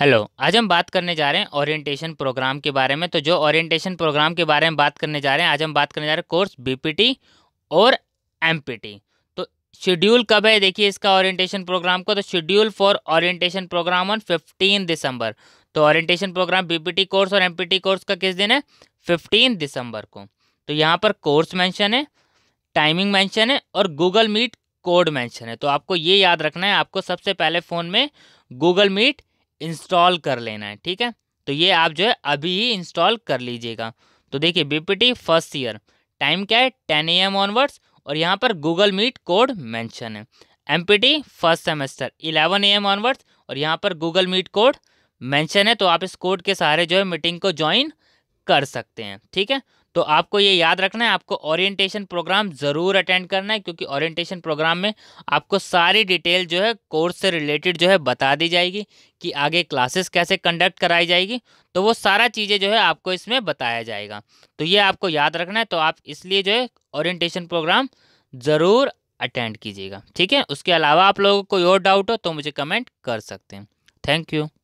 hello आज हम बात करने जा रहे हैं ओरिएंटेशन प्रोग्राम के बारे में तो जो ओरिएंटेशन प्रोग्राम के बारे में बात करने जा रहे हैं आज हम बात करने जा रहे हैं कोर्स बीपीटी और एमपीटी तो शेड्यूल कब है देखिए इसका ओरिएंटेशन प्रोग्राम को तो schedule for orientation program on fifteen December तो ओरिएंटेशन प्रोग्राम बी कोर्स और एम कोर्स का किस दिन है फिफ्टीन दिसंबर को तो यहाँ पर कोर्स मैंशन है टाइमिंग मैंशन है और गूगल मीट कोड मैंशन है तो आपको ये याद रखना है आपको सबसे पहले फ़ोन में गूगल मीट इंस्टॉल कर लेना है ठीक है तो ये आप जो है अभी ही इंस्टॉल कर लीजिएगा तो देखिए बीपीटी फर्स्ट ईयर टाइम क्या है टेन ए एम ऑनवर्ड्स और यहाँ पर गूगल मीट कोड मेंशन है M P T first semester eleven A M onwards और यहाँ पर गूगल मीट कोड मेंशन है तो आप इस कोड के सहारे जो है मीटिंग को ज्वाइन कर सकते हैं ठीक है तो आपको ये याद रखना है आपको ओरिएंटेशन प्रोग्राम ज़रूर अटेंड करना है क्योंकि ओरिएंटेशन प्रोग्राम में आपको सारी डिटेल जो है कोर्स से रिलेटेड जो है बता दी जाएगी कि आगे क्लासेस कैसे कंडक्ट कराई जाएगी तो वो सारा चीज़ें जो है आपको इसमें बताया जाएगा तो ये आपको याद रखना है तो आप इसलिए जो है ओरिएंटेशन प्रोग्राम ज़रूर अटेंड कीजिएगा ठीक है उसके अलावा आप लोगों को कोई और डाउट हो तो मुझे कमेंट कर सकते हैं थैंक यू